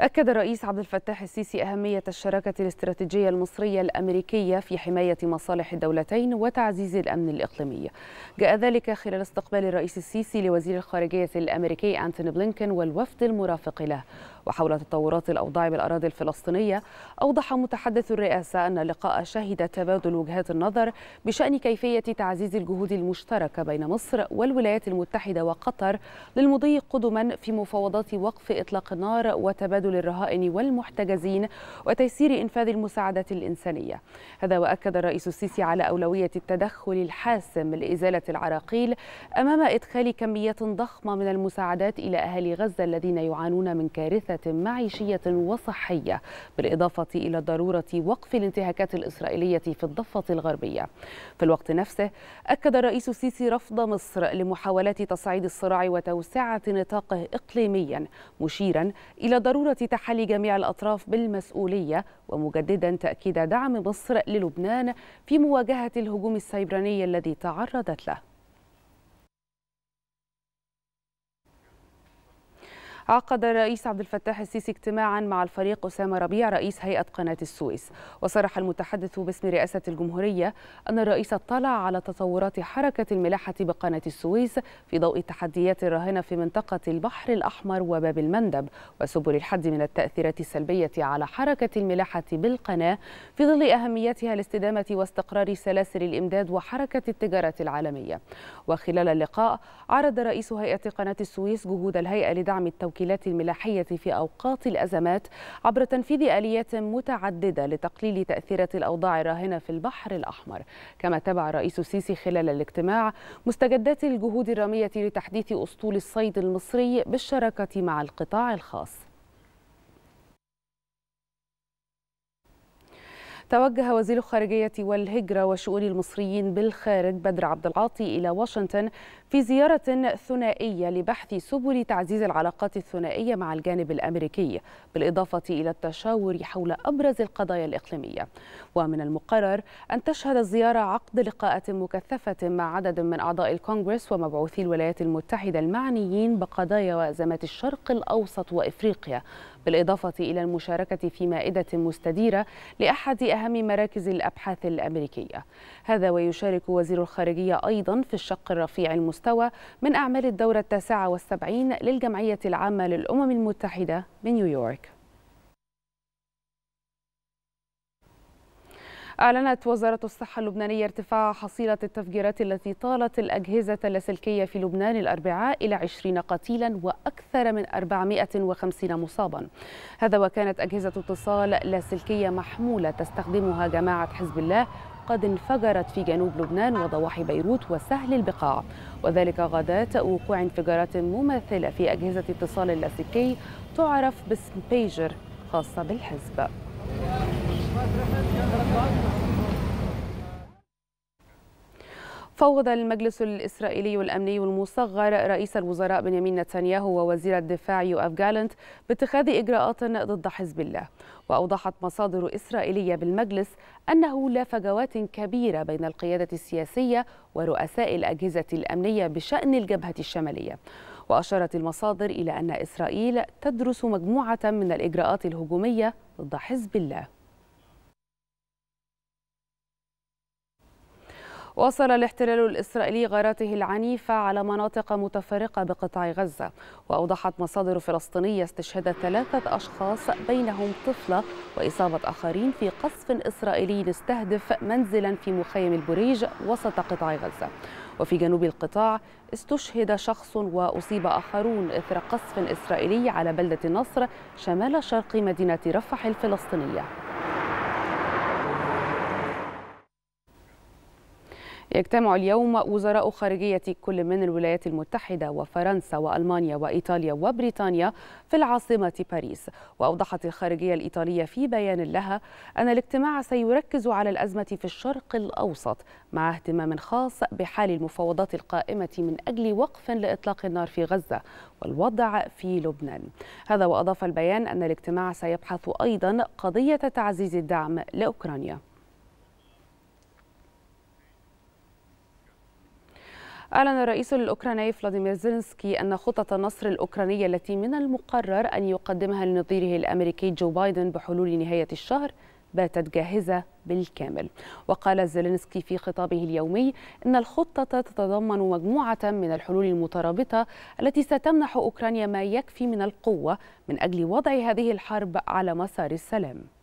أكد الرئيس عبد الفتاح السيسي أهمية الشراكة الاستراتيجية المصرية الأمريكية في حماية مصالح الدولتين وتعزيز الأمن الإقليمي جاء ذلك خلال استقبال الرئيس السيسي لوزير الخارجية الأمريكي أنتوني بلينكن والوفد المرافق له وحول تطورات الأوضاع بالأراضي الفلسطينية أوضح متحدث الرئاسة أن اللقاء شهد تبادل وجهات النظر بشأن كيفية تعزيز الجهود المشتركة بين مصر والولايات المتحدة وقطر للمضي قدما في مفاوضات وقف إطلاق النار وتبادل تبادل الرهائن والمحتجزين وتيسير إنفاذ المساعدة الإنسانية هذا وأكد الرئيس السيسي على أولوية التدخل الحاسم لإزالة العراقيل أمام إدخال كميات ضخمة من المساعدات إلى أهالي غزة الذين يعانون من كارثة معيشية وصحية بالإضافة إلى ضرورة وقف الانتهاكات الإسرائيلية في الضفة الغربية في الوقت نفسه أكد الرئيس السيسي رفض مصر لمحاولات تصعيد الصراع وتوسعة نطاقه إقليميا مشيرا إلى ضرورة تحلي جميع الأطراف بالمسؤولية ومجددا تأكيد دعم مصر للبنان في مواجهة الهجوم السيبراني الذي تعرضت له عقد الرئيس عبد الفتاح السيسي اجتماعا مع الفريق أسامة ربيع رئيس هيئة قناة السويس وصرح المتحدث باسم رئاسة الجمهورية أن الرئيس اطلع على تطورات حركة الملاحة بقناة السويس في ضوء التحديات الراهنة في منطقة البحر الأحمر وباب المندب وسبل الحد من التأثيرات السلبية على حركة الملاحة بالقناة في ظل أهميتها لاستدامة واستقرار سلاسل الإمداد وحركة التجارة العالمية وخلال اللقاء عرض رئيس هيئة قناة السويس جهود الهيئة لدعم التوكيل التوكيلات الملاحية في أوقات الأزمات عبر تنفيذ آليات متعددة لتقليل تأثيرات الأوضاع الراهنة في البحر الأحمر كما تبع الرئيس السيسي خلال الاجتماع مستجدات الجهود الرامية لتحديث أسطول الصيد المصري بالشراكة مع القطاع الخاص توجه وزير الخارجية والهجرة وشؤون المصريين بالخارج بدر عبد العاطي إلى واشنطن في زيارة ثنائية لبحث سبل تعزيز العلاقات الثنائية مع الجانب الأمريكي بالإضافة إلى التشاور حول أبرز القضايا الإقليمية ومن المقرر أن تشهد الزيارة عقد لقاءات مكثفة مع عدد من أعضاء الكونغرس ومبعوثي الولايات المتحدة المعنيين بقضايا وأزمات الشرق الأوسط وإفريقيا بالإضافة إلى المشاركة في مائدة مستديرة لأحد أهم مراكز الأبحاث الأمريكية هذا ويشارك وزير الخارجية أيضا في الشق الرفيع المستوى من أعمال الدورة التاسعة والسبعين للجمعية العامة للأمم المتحدة بنيويورك أعلنت وزارة الصحة اللبنانية ارتفاع حصيلة التفجيرات التي طالت الأجهزة اللاسلكية في لبنان الأربعاء إلى 20 قتيلا وأكثر من 450 مصابا هذا وكانت أجهزة اتصال لاسلكية محمولة تستخدمها جماعة حزب الله قد انفجرت في جنوب لبنان وضواحي بيروت وسهل البقاع وذلك غداة وقوع انفجارات مماثلة في أجهزة اتصال لاسلكي تعرف باسم بيجر خاصة بالحزب فوض المجلس الإسرائيلي الأمني المصغر رئيس الوزراء بنيامين نتنياهو ووزير الدفاع يوف جالنت باتخاذ إجراءات ضد حزب الله وأوضحت مصادر إسرائيلية بالمجلس أنه لا فجوات كبيرة بين القيادة السياسية ورؤساء الأجهزة الأمنية بشأن الجبهة الشمالية وأشارت المصادر إلى أن إسرائيل تدرس مجموعة من الإجراءات الهجومية ضد حزب الله واصل الاحتلال الإسرائيلي غاراته العنيفة على مناطق متفرقة بقطاع غزة وأوضحت مصادر فلسطينية استشهاد ثلاثة أشخاص بينهم طفلة وإصابة آخرين في قصف إسرائيلي استهدف منزلا في مخيم البريج وسط قطاع غزة وفي جنوب القطاع استشهد شخص وأصيب آخرون إثر قصف إسرائيلي على بلدة النصر شمال شرق مدينة رفح الفلسطينية يجتمع اليوم وزراء خارجية كل من الولايات المتحدة وفرنسا وألمانيا وإيطاليا وبريطانيا في العاصمة باريس وأوضحت الخارجية الإيطالية في بيان لها أن الاجتماع سيركز على الأزمة في الشرق الأوسط مع اهتمام خاص بحال المفاوضات القائمة من أجل وقف لإطلاق النار في غزة والوضع في لبنان هذا وأضاف البيان أن الاجتماع سيبحث أيضا قضية تعزيز الدعم لأوكرانيا أعلن الرئيس الأوكراني فلاديمير زيلنسكي أن خطة النصر الأوكرانية التي من المقرر أن يقدمها لنظيره الأمريكي جو بايدن بحلول نهاية الشهر باتت جاهزة بالكامل وقال زيلنسكي في خطابه اليومي أن الخطة تتضمن مجموعة من الحلول المترابطة التي ستمنح أوكرانيا ما يكفي من القوة من أجل وضع هذه الحرب على مسار السلام